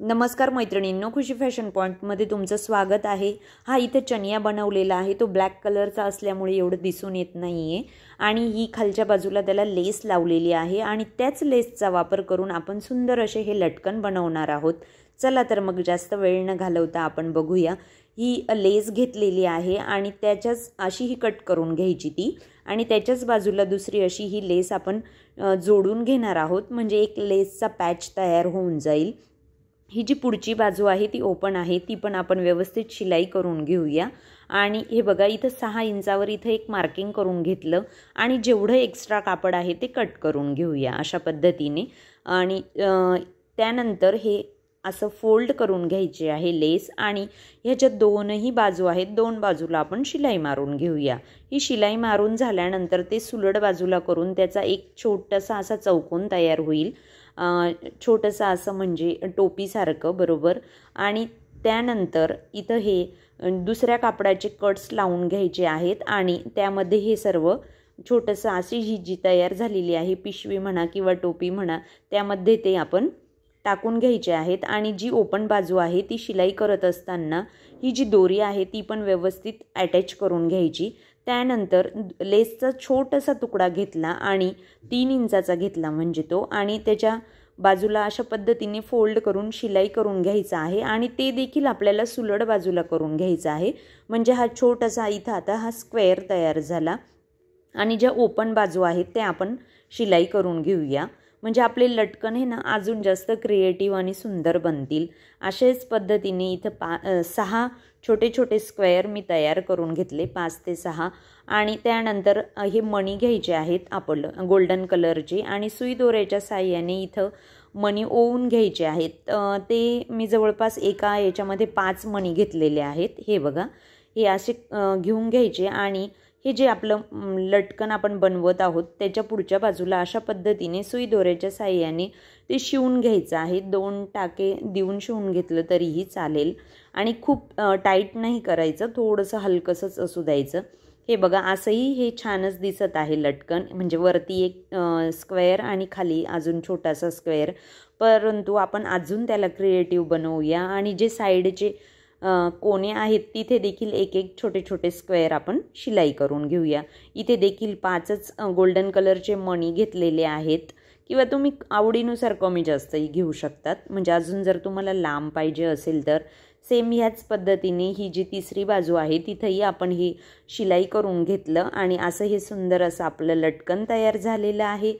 नमस्कार मैत्रिणींनो खुशी फॅशन पॉईंटमध्ये तुमचं स्वागत आहे हा इथे चनिया बनवलेला आहे तो ब्लॅक कलरचा असल्यामुळे एवढं दिसून येत नाही आहे आणि ही खालच्या बाजूला त्याला लेस लावलेली आहे आणि त्याच लेसचा वापर करून आपण सुंदर असे हे लटकन बनवणार आहोत चला तर मग जास्त वेळ न घालवता आपण बघूया ही लेस घेतलेली आहे आणि त्याच्याच अशी ही कट करून घ्यायची ती आणि त्याच्याच बाजूला दुसरी अशी ही लेस आपण जोडून घेणार आहोत म्हणजे एक लेसचा पॅच तयार होऊन जाईल ही जी पुढची बाजू आहे ती ओपन आहे ती पण आपण व्यवस्थित शिलाई करून घेऊया आणि हे बघा इथं सहा इंचावर इथं एक मार्किंग करून घेतलं आणि जेवढं एक्स्ट्रा कापड आहे ते कट करून घेऊया अशा पद्धतीने आणि त्यानंतर हे असं फोल्ड करून घ्यायचे आहे लेस आणि ह्याच्या दोनही बाजू आहेत दोन बाजूला आपण शिलाई मारून घेऊया ही शिलाई मारून झाल्यानंतर ते सुलड बाजूला करून त्याचा एक छोटासा असा चौकोन तयार होईल छोटंसं असं म्हणजे टोपीसारखं बरोबर आणि त्यानंतर इथं हे दुसऱ्या कापडाचे कट्स लावून घ्यायचे आहेत आणि त्यामध्ये हे सर्व छोटंसं अशी ही जी तयार झालेली आहे पिशवी म्हणा किंवा टोपी म्हणा त्यामध्ये ते आपण टाकून घ्यायचे आहेत आणि जी ओपन बाजू आहे ती शिलाई करत असताना ही जी दोरी आहे ती पण व्यवस्थित अटॅच करून घ्यायची त्यानंतर लेसचा छोटासा तुकडा घेतला आणि तीन इंचाचा घेतला म्हणजे तो आणि त्याच्या बाजूला अशा पद्धतीने फोल्ड करून शिलाई करून घ्यायचा आहे आणि ते देखील आपल्याला सुलड बाजूला करून घ्यायचं आहे म्हणजे हा छोटासा इथं आता हा स्क्वेअर तयार झाला आणि ज्या ओपन बाजू आहेत त्या आपण शिलाई करून घेऊया म्हणजे आपले लटकन हे ना अजून जास्त क्रिएटिव्ह आणि सुंदर बनतील अशाच पद्धतीने इथं पा सहा छोटे छोटे स्क्वेअर मी तयार करून घेतले पाच ते सहा आणि त्यानंतर हे मणी घ्यायचे आहेत आपलं गोल्डन कलरचे आणि सुई दोऱ्याच्या साह्याने इथं मणी ओवून घ्यायचे आहेत ते मी जवळपास एका याच्यामध्ये पाच मणी घेतलेले आहेत हे बघा हे असे घेऊन घ्यायचे आणि हे जे आपलं लटकन आपण बनवत आहोत त्याच्या पुढच्या बाजूला अशा पद्धतीने सुई दोऱ्याच्या साह्याने ते शिवून घ्यायचं आहे दोन टाके देऊन शिवून घेतलं तरीही चालेल आणि खूप टाईट नाही करायचं थोडंसं हलकंसंच असू द्यायचं हे बघा असंही हे छानच दिसत आहे लटकन म्हणजे वरती एक स्क्वेअर आणि खाली अजून छोटासा स्क्वेअर परंतु आपण अजून त्याला क्रिएटिव्ह बनवूया आणि जे साईडचे कोणे आहेत तिथे देखील एक एक छोटे छोटे स्क्वेअर आपण शिलाई करून घेऊया इथे देखील पाचच गोल्डन कलरचे मणी घेतलेले आहेत किंवा तुम्ही आवडीनुसार कमी जास्तही घेऊ शकतात म्हणजे अजून जर तुम्हाला लांब पाहिजे असेल तर सेम ह्याच पद्धतीने ही जी तिसरी बाजू आहे तिथंही आपण ही शिलाई करून घेतलं आणि असं हे सुंदर असं आपलं लटकन तयार झालेलं आहे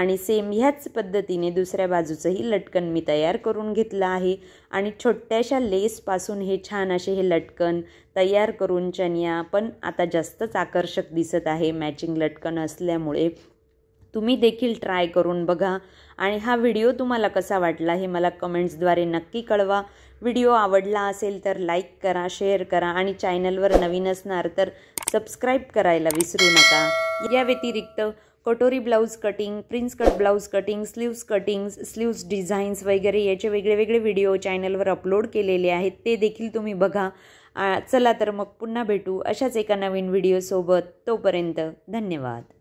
आणि सेम ह्याच पद्धतीने दुसऱ्या बाजूचंही लटकन मी तयार करून घेतलं आहे आणि छोट्याशा लेसपासून हे छान असे हे लटकन तयार करून चनिया पण आता जास्तच आकर्षक दिसत आहे मॅचिंग लटकन असल्यामुळे तुम्ही देखील ट्राय करून बघा आणि हा व्हिडिओ तुम्हाला कसा वाटला हे मला कमेंट्सद्वारे नक्की कळवा व्हिडिओ आवडला असेल तर लाईक करा शेअर करा आणि चॅनलवर नवीन असणार तर सबस्क्राईब करायला विसरू नका या व्यतिरिक्त कटोरी blouse cutting prince cut blouse cutting sleeves cuttings sleeves designs वगैरे याचे वेगळे वेगळे व्हिडिओ चॅनलवर अपलोड केलेले आहेत ते देखील तुम्ही बघा चला तर मग पुन्हा भेटू अशाच एका नवीन व्हिडिओसोबत तोपर्यंत धन्यवाद